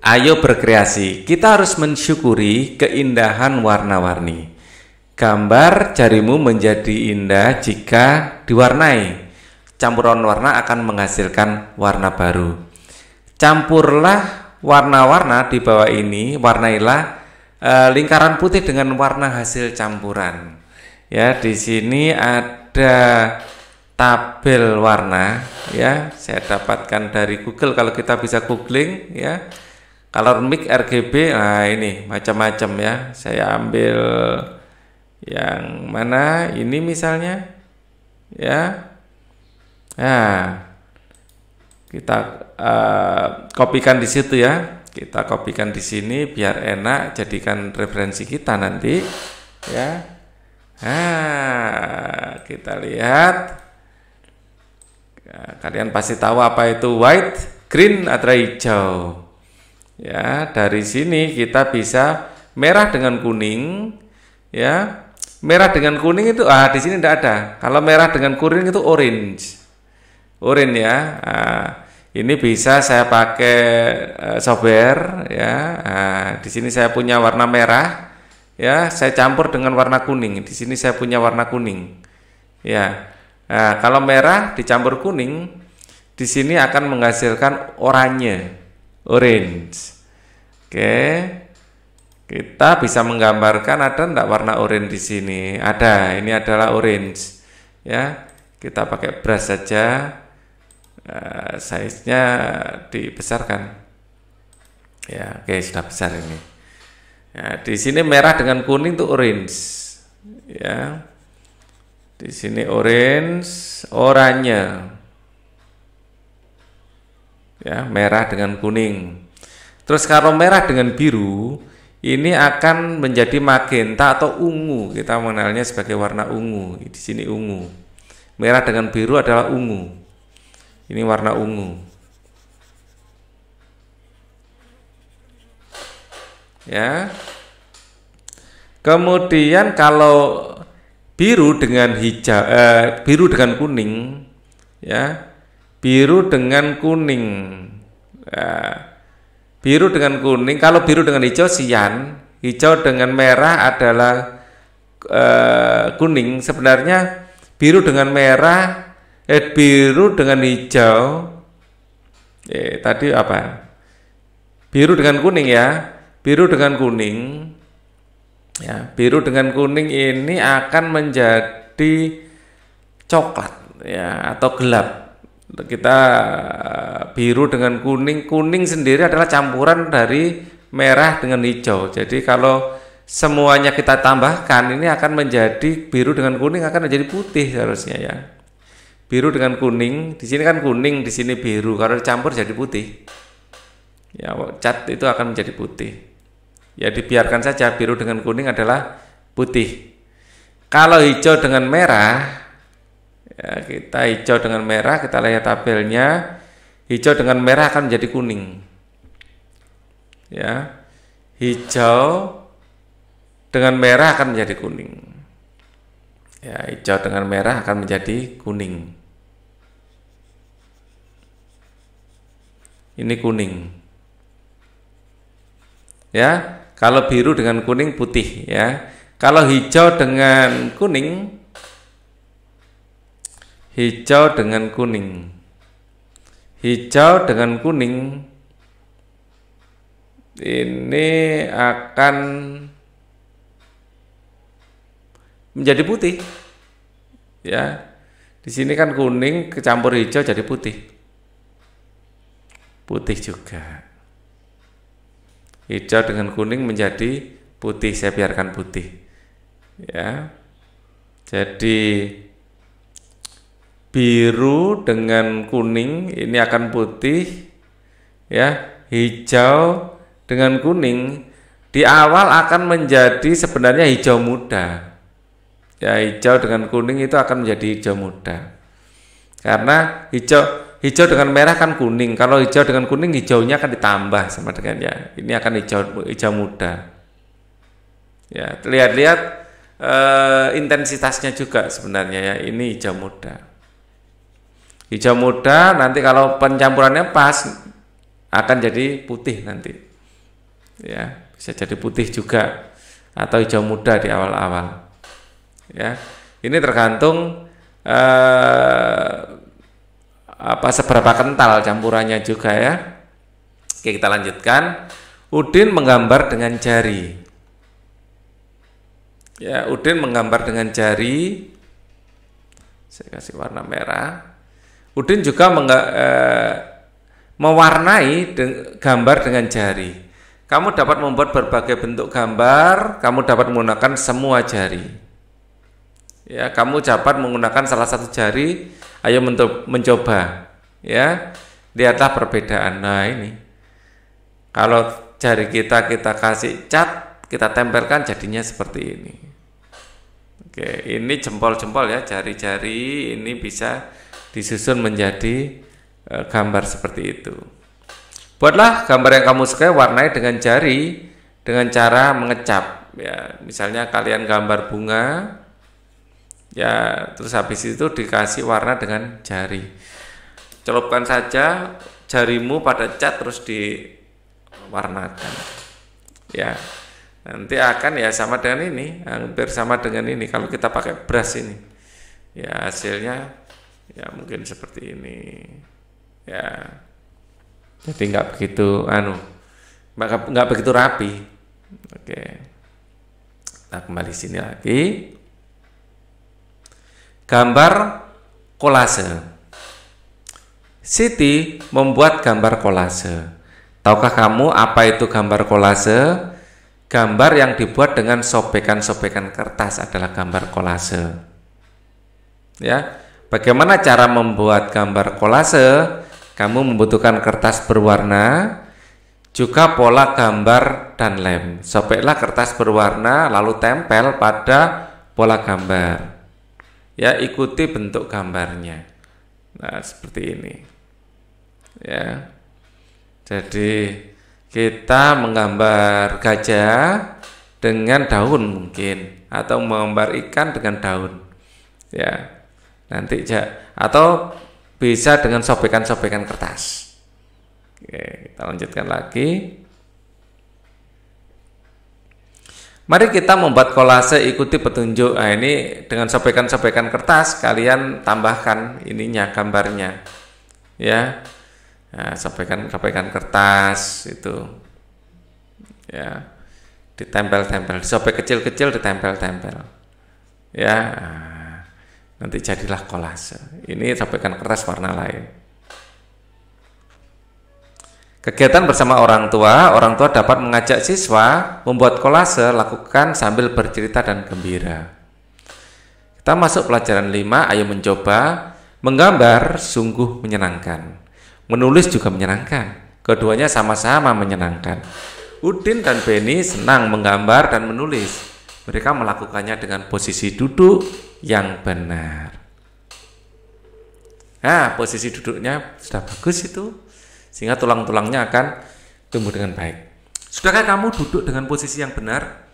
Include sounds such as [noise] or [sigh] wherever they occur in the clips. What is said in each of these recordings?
Ayo berkreasi, kita harus mensyukuri keindahan warna-warni. Gambar jarimu menjadi indah jika diwarnai. Campuran warna akan menghasilkan warna baru. Campurlah warna-warna di bawah ini, warnailah e, lingkaran putih dengan warna hasil campuran. Ya, di sini ada tabel warna ya, saya dapatkan dari Google kalau kita bisa googling ya kalau mic RGB, nah ini macam-macam ya. Saya ambil yang mana? Ini misalnya, ya. Nah, kita uh, kopikan di situ ya. Kita kopikan di sini biar enak. Jadikan referensi kita nanti, ya. Nah, kita lihat. Kalian pasti tahu apa itu white, green atau hijau. Ya, dari sini kita bisa merah dengan kuning, ya. Merah dengan kuning itu ah di sini tidak ada. Kalau merah dengan kuning itu orange. Orange ya. Ah, ini bisa saya pakai uh, software ya. Ah, di sini saya punya warna merah ya, saya campur dengan warna kuning. Di sini saya punya warna kuning. Ya. ah, kalau merah dicampur kuning di sini akan menghasilkan oranye, orange. Oke. Kita bisa menggambarkan ada enggak warna orange di sini? Ada. Ini adalah orange. Ya. Kita pakai brush saja. Uh, size-nya dibesarkan. Ya, oke sudah besar ini. Ya, di sini merah dengan kuning itu orange. Ya. Di sini orange, oranye. Ya, merah dengan kuning. Terus kalau merah dengan biru ini akan menjadi magenta atau ungu. Kita mengenalnya sebagai warna ungu. Di sini ungu. Merah dengan biru adalah ungu. Ini warna ungu. Ya. Kemudian kalau biru dengan hijau eh, biru dengan kuning ya biru dengan kuning. Eh, Biru dengan kuning, kalau biru dengan hijau sian, hijau dengan merah adalah e, kuning. Sebenarnya biru dengan merah, eh, biru dengan hijau, eh, tadi apa? Biru dengan kuning ya, biru dengan kuning, ya biru dengan kuning ini akan menjadi coklat ya atau gelap kita eh, biru dengan kuning kuning sendiri adalah campuran dari merah dengan hijau jadi kalau semuanya kita tambahkan ini akan menjadi biru dengan kuning akan menjadi putih harusnya ya biru dengan kuning di sini kan kuning di sini biru kalau dicampur jadi putih ya cat itu akan menjadi putih ya dibiarkan saja biru dengan kuning adalah putih kalau hijau dengan merah ya, kita hijau dengan merah kita lihat tabelnya hijau dengan merah akan menjadi kuning ya hijau dengan merah akan menjadi kuning ya hijau dengan merah akan menjadi kuning ini kuning ya kalau biru dengan kuning putih ya kalau hijau dengan kuning hijau dengan kuning. Hijau dengan kuning ini akan menjadi putih. Ya. Di sini kan kuning kecampur hijau jadi putih. Putih juga. Hijau dengan kuning menjadi putih. Saya biarkan putih. Ya. Jadi biru dengan kuning ini akan putih ya hijau dengan kuning di awal akan menjadi sebenarnya hijau muda ya hijau dengan kuning itu akan menjadi hijau muda karena hijau hijau dengan merah kan kuning kalau hijau dengan kuning hijaunya akan ditambah sama dengan ya ini akan hijau hijau muda ya lihat-lihat e, eh, intensitasnya juga sebenarnya ya ini hijau muda hijau muda nanti kalau pencampurannya pas akan jadi putih nanti ya bisa jadi putih juga atau hijau muda di awal-awal ya ini tergantung eh, apa seberapa kental campurannya juga ya oke kita lanjutkan Udin menggambar dengan jari ya Udin menggambar dengan jari saya kasih warna merah Udin juga mengga, eh, mewarnai de, gambar dengan jari. Kamu dapat membuat berbagai bentuk gambar, kamu dapat menggunakan semua jari. Ya, kamu dapat menggunakan salah satu jari. Ayo mencoba, ya. Lihatlah perbedaan. Nah, ini. Kalau jari kita kita kasih cat, kita tempelkan jadinya seperti ini. Oke, ini jempol-jempol ya, jari-jari ini bisa disusun menjadi e, gambar seperti itu. Buatlah gambar yang kamu suka warnai dengan jari dengan cara mengecap ya. Misalnya kalian gambar bunga ya terus habis itu dikasih warna dengan jari. Celupkan saja jarimu pada cat terus diwarnakan. Ya. Nanti akan ya sama dengan ini, hampir sama dengan ini kalau kita pakai brush ini. Ya hasilnya ya mungkin seperti ini ya jadi nggak begitu anu nggak begitu rapi oke nah kembali sini lagi gambar kolase Siti membuat gambar kolase tahukah kamu apa itu gambar kolase gambar yang dibuat dengan sobekan-sobekan kertas adalah gambar kolase ya Bagaimana cara membuat gambar kolase? Kamu membutuhkan kertas berwarna, juga pola gambar dan lem. Sobeklah kertas berwarna lalu tempel pada pola gambar. Ya, ikuti bentuk gambarnya. Nah, seperti ini. Ya. Jadi kita menggambar gajah dengan daun mungkin atau menggambar ikan dengan daun. Ya nanti ja, atau bisa dengan sobekan-sobekan kertas Oke, kita lanjutkan lagi Mari kita membuat kolase ikuti petunjuk. Nah, ini dengan sobekan-sobekan kertas kalian tambahkan ininya gambarnya. Ya. Nah, sobekan-sobekan kertas itu. Ya. Ditempel-tempel, sobek kecil-kecil ditempel-tempel. Ya. Nanti jadilah kolase. Ini sampaikan kertas warna lain. Kegiatan bersama orang tua, orang tua dapat mengajak siswa membuat kolase, lakukan sambil bercerita dan gembira. Kita masuk pelajaran 5, ayo mencoba. Menggambar sungguh menyenangkan. Menulis juga menyenangkan. Keduanya sama-sama menyenangkan. Udin dan Beni senang menggambar dan menulis mereka melakukannya dengan posisi duduk yang benar. Nah, posisi duduknya sudah bagus itu, sehingga tulang-tulangnya akan tumbuh dengan baik. Sudahkah kamu duduk dengan posisi yang benar?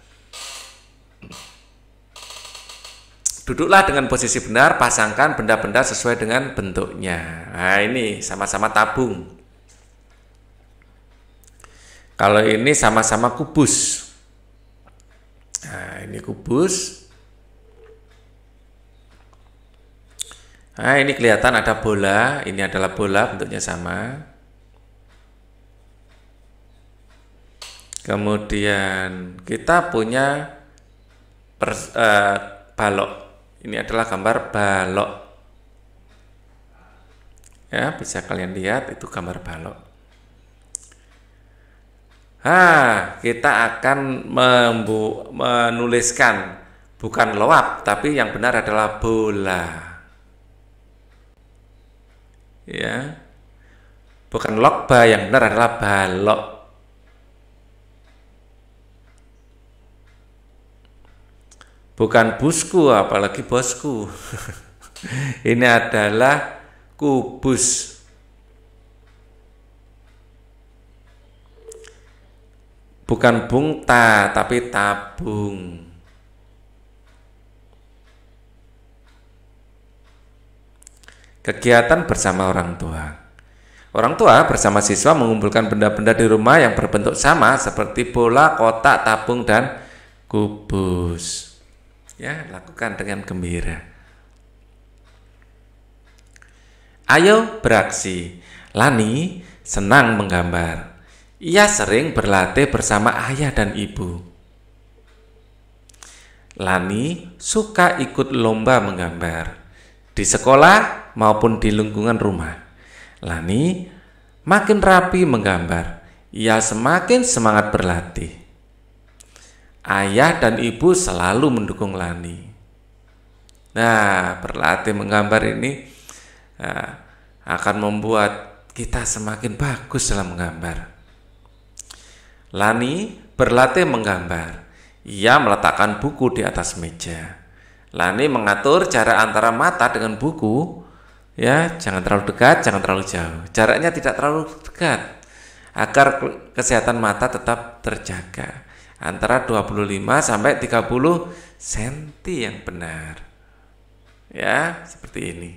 Duduklah dengan posisi benar, pasangkan benda-benda sesuai dengan bentuknya. Nah, ini sama-sama tabung. Kalau ini sama-sama kubus, Nah, ini kubus. Nah, ini kelihatan ada bola, ini adalah bola bentuknya sama. Kemudian kita punya per, uh, eh, balok. Ini adalah gambar balok. Ya, bisa kalian lihat itu gambar balok. Ha, kita akan membu menuliskan bukan loap, tapi yang benar adalah bola. Ya. Bukan lokba, yang benar adalah balok. Bukan busku, apalagi bosku. [laughs] Ini adalah kubus. Bukan bungta tapi tabung. Kegiatan bersama orang tua. Orang tua bersama siswa mengumpulkan benda-benda di rumah yang berbentuk sama seperti bola, kotak, tabung dan kubus. Ya, lakukan dengan gembira. Ayo beraksi. Lani senang menggambar. Ia sering berlatih bersama ayah dan ibu. Lani suka ikut lomba menggambar di sekolah maupun di lingkungan rumah. Lani makin rapi menggambar, ia semakin semangat berlatih. Ayah dan ibu selalu mendukung Lani. Nah, berlatih menggambar ini eh, akan membuat kita semakin bagus dalam menggambar. Lani berlatih menggambar. Ia meletakkan buku di atas meja. Lani mengatur jarak antara mata dengan buku, ya jangan terlalu dekat, jangan terlalu jauh. Jaraknya tidak terlalu dekat agar kesehatan mata tetap terjaga. Antara 25 sampai 30 cm yang benar. Ya, seperti ini.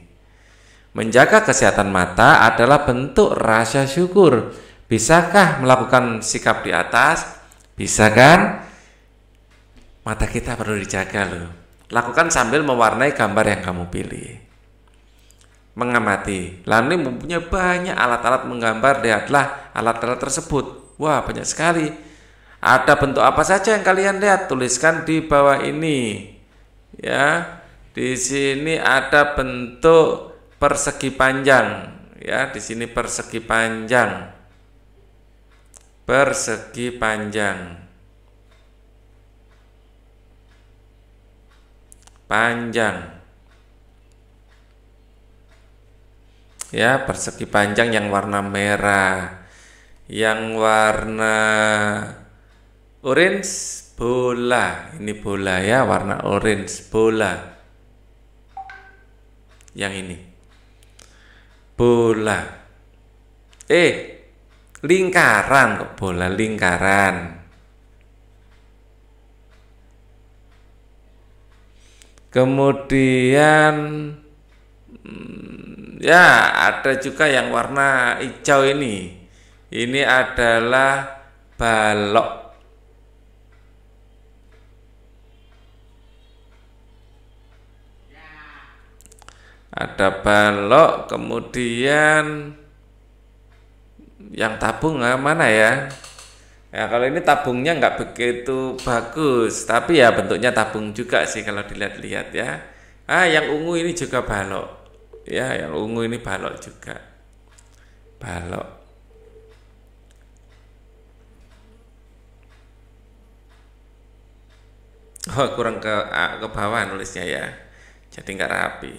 Menjaga kesehatan mata adalah bentuk rasa syukur Bisakah melakukan sikap di atas? Bisa kan? Mata kita perlu dijaga loh. Lakukan sambil mewarnai gambar yang kamu pilih. Mengamati. Lalu mempunyai banyak alat-alat menggambar. Lihatlah alat-alat tersebut. Wah banyak sekali. Ada bentuk apa saja yang kalian lihat? Tuliskan di bawah ini. Ya, di sini ada bentuk persegi panjang. Ya, di sini persegi panjang persegi panjang panjang ya persegi panjang yang warna merah yang warna orange bola ini bola ya warna orange bola yang ini bola eh lingkaran kok bola lingkaran kemudian hmm, ya ada juga yang warna hijau ini ini adalah balok ada balok kemudian yang tabung eh, mana ya? Ya kalau ini tabungnya nggak begitu bagus, tapi ya bentuknya tabung juga sih kalau dilihat-lihat ya. Ah yang ungu ini juga balok, ya yang ungu ini balok juga, balok. Oh kurang ke ah, ke bawah nulisnya ya, jadi nggak rapi.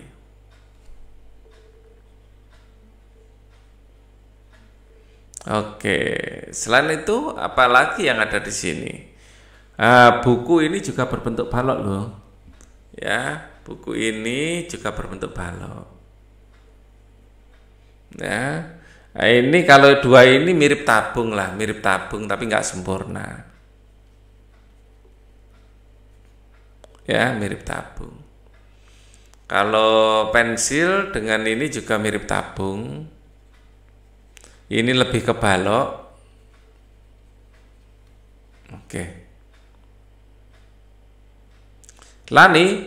Oke, selain itu apa lagi yang ada di sini? Uh, buku ini juga berbentuk balok loh, ya. Buku ini juga berbentuk balok. Ya, nah, ini kalau dua ini mirip tabung lah, mirip tabung tapi nggak sempurna. Ya, mirip tabung. Kalau pensil dengan ini juga mirip tabung, ini lebih ke balok. Oke. Lani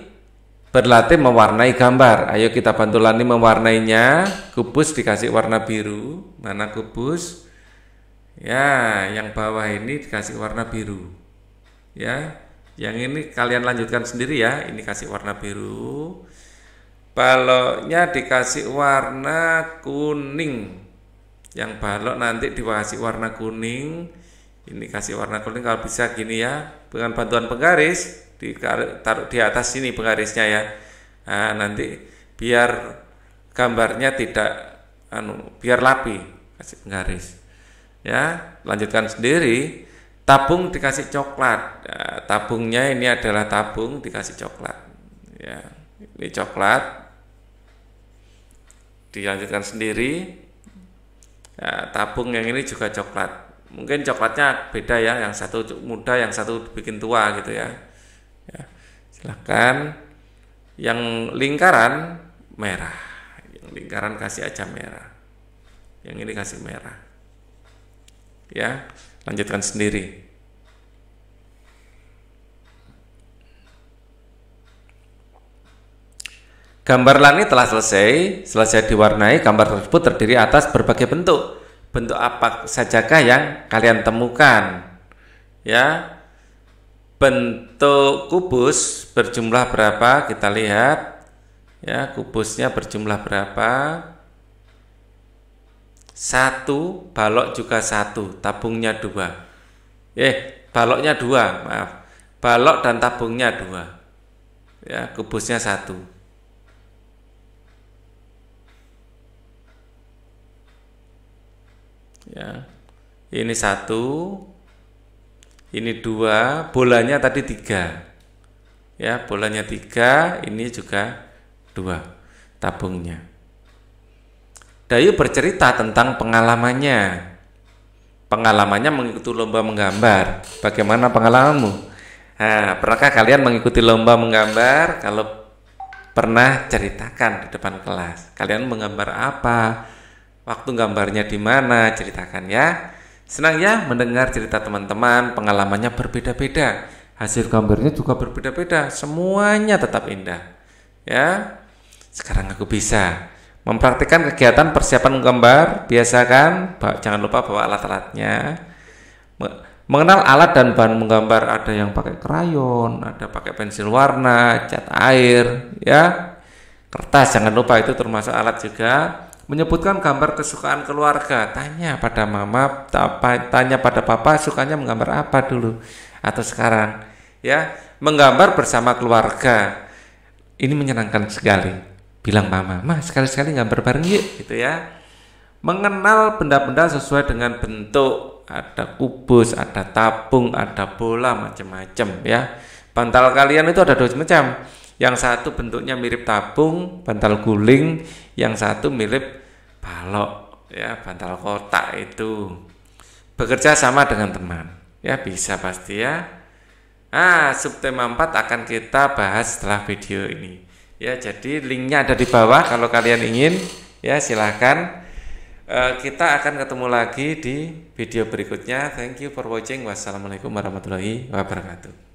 berlatih mewarnai gambar. Ayo kita bantu Lani mewarnainya. Kubus dikasih warna biru. Mana kubus? Ya, yang bawah ini dikasih warna biru. Ya, yang ini kalian lanjutkan sendiri ya. Ini kasih warna biru. Baloknya dikasih warna kuning yang balok nanti dikasih warna kuning ini kasih warna kuning kalau bisa gini ya dengan bantuan penggaris ditaruh di atas sini penggarisnya ya nah, nanti biar gambarnya tidak anu biar lapi kasih penggaris ya lanjutkan sendiri tabung dikasih coklat nah, tabungnya ini adalah tabung dikasih coklat ya ini coklat dilanjutkan sendiri ya, tabung yang ini juga coklat mungkin coklatnya beda ya yang satu muda yang satu bikin tua gitu ya, ya silahkan yang lingkaran merah yang lingkaran kasih aja merah yang ini kasih merah ya lanjutkan sendiri Gambar langit telah selesai, selesai diwarnai, gambar tersebut terdiri atas berbagai bentuk. Bentuk apa sajakah yang kalian temukan? Ya. Bentuk kubus berjumlah berapa? Kita lihat. Ya, kubusnya berjumlah berapa? Satu, balok juga satu, tabungnya dua. Eh, baloknya dua, maaf. Balok dan tabungnya dua. Ya, kubusnya satu. ya ini satu ini dua bolanya tadi tiga ya bolanya tiga ini juga dua tabungnya Dayu bercerita tentang pengalamannya pengalamannya mengikuti lomba menggambar bagaimana pengalamanmu nah, pernahkah kalian mengikuti lomba menggambar kalau pernah ceritakan di depan kelas kalian menggambar apa Waktu gambarnya di mana? Ceritakan ya. Senang ya mendengar cerita teman-teman, pengalamannya berbeda-beda. Hasil gambarnya juga berbeda-beda, semuanya tetap indah. Ya. Sekarang aku bisa mempraktikkan kegiatan persiapan gambar, biasakan jangan lupa bawa alat-alatnya. Mengenal alat dan bahan menggambar ada yang pakai krayon, ada pakai pensil warna, cat air, ya. Kertas jangan lupa itu termasuk alat juga menyebutkan gambar kesukaan keluarga. Tanya pada mama, tanya pada papa sukanya menggambar apa dulu atau sekarang. Ya, menggambar bersama keluarga. Ini menyenangkan sekali. Bilang mama, mah sekali-sekali gambar bareng yuk." gitu ya. Mengenal benda-benda sesuai dengan bentuk. Ada kubus, ada tabung, ada bola macam-macam ya. Bantal kalian itu ada dua macam. Yang satu bentuknya mirip tabung, bantal guling, yang satu mirip balok, ya, bantal kotak itu. Bekerja sama dengan teman. Ya, bisa pasti ya. Ah, subtema 4 akan kita bahas setelah video ini. Ya, jadi linknya ada di bawah kalau kalian ingin, ya silahkan. E, eh, kita akan ketemu lagi di video berikutnya. Thank you for watching. Wassalamualaikum warahmatullahi wabarakatuh.